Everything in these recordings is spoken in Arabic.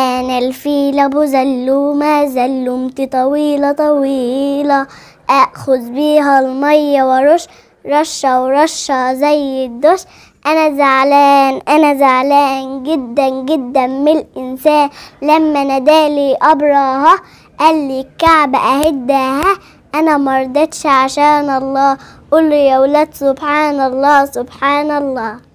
أنا الفيل بزل ما زلمت طويلة طويلة أخذ بيها المية ورش رشة ورشة زي الدش أنا زعلان أنا زعلان جدا جدا من الإنسان لما نادالي أبرها قال لي الكعبة أهدها أنا مرضتش عشان الله قول يا ولاد سبحان الله سبحان الله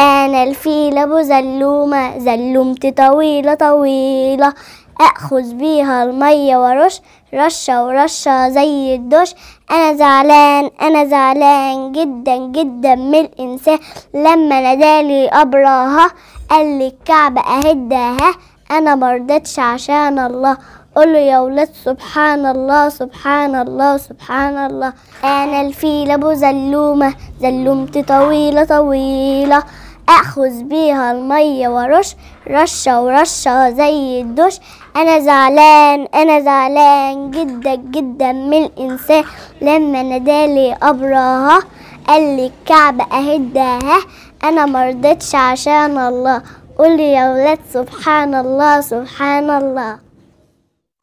أنا الفيل أبو زلومة زلومتي طويلة طويلة أخذ بيها المية ورش رشة ورشة زي الدش أنا زعلان أنا زعلان جدا جدا من الإنسان لما ندالي أبراها قال لي الكعبة أهدها أنا مرضتش عشان الله قولوا يا ولاد سبحان الله سبحان الله سبحان الله أنا الفيل أبو زلومة زلومتي طويلة طويلة أخذ بيها المية ورش رشة ورشة زي الدش أنا زعلان أنا زعلان جدا جدا من الإنسان لما نادالي ابراها قال لي الكعبة أهدها أنا مرضتش عشان الله قولي يا ولاد سبحان الله سبحان الله